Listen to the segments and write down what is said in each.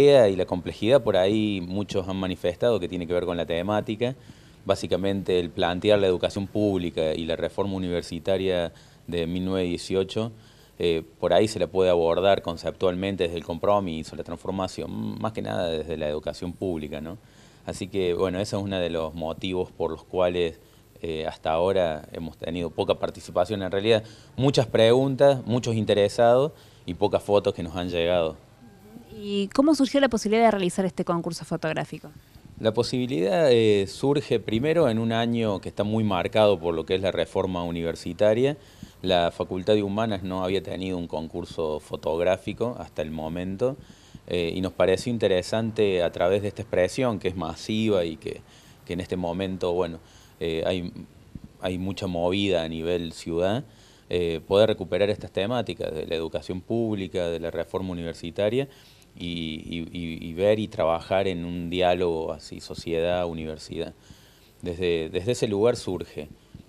y la complejidad por ahí muchos han manifestado que tiene que ver con la temática. Básicamente el plantear la educación pública y la reforma universitaria de 1918, eh, por ahí se la puede abordar conceptualmente desde el compromiso, la transformación, más que nada desde la educación pública. Así que bueno, ese es uno de los motivos por los cuales eh, hasta ahora hemos tenido poca participación, en realidad muchas preguntas, muchos interesados y pocas fotos que nos han llegado cómo surgió la posibilidad de realizar este concurso fotográfico? La posibilidad eh, surge primero en un año que está muy marcado por lo que es la reforma universitaria. La Facultad de Humanas no había tenido un concurso fotográfico hasta el momento eh, y nos pareció interesante a través de esta expresión que es masiva y que, en este momento eh, hay, hay mucha movida a nivel ciudad, poder recuperar estas temáticas de la educación pública, de la reforma universitaria y, ver y trabajar en un diálogo así, sociedad-universidad. Desde, desde ese lugar surge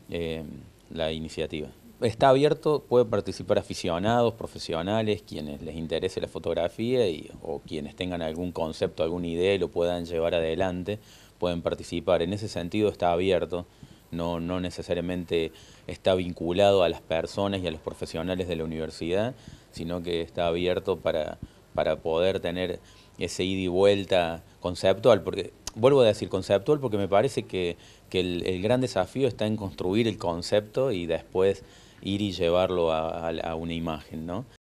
eh, la iniciativa. Está abierto, pueden participar aficionados, profesionales, quienes les interese la fotografía y, o quienes tengan algún concepto, alguna idea y lo puedan llevar adelante, pueden participar. En ese sentido está abierto, no, no necesariamente está vinculado a las personas y a los profesionales de la universidad, sino que está abierto para, para poder tener ese ida y vuelta conceptual, porque vuelvo a decir conceptual porque me parece que, el, gran desafío está en construir el concepto y después ir y llevarlo a, a una imagen, ¿no?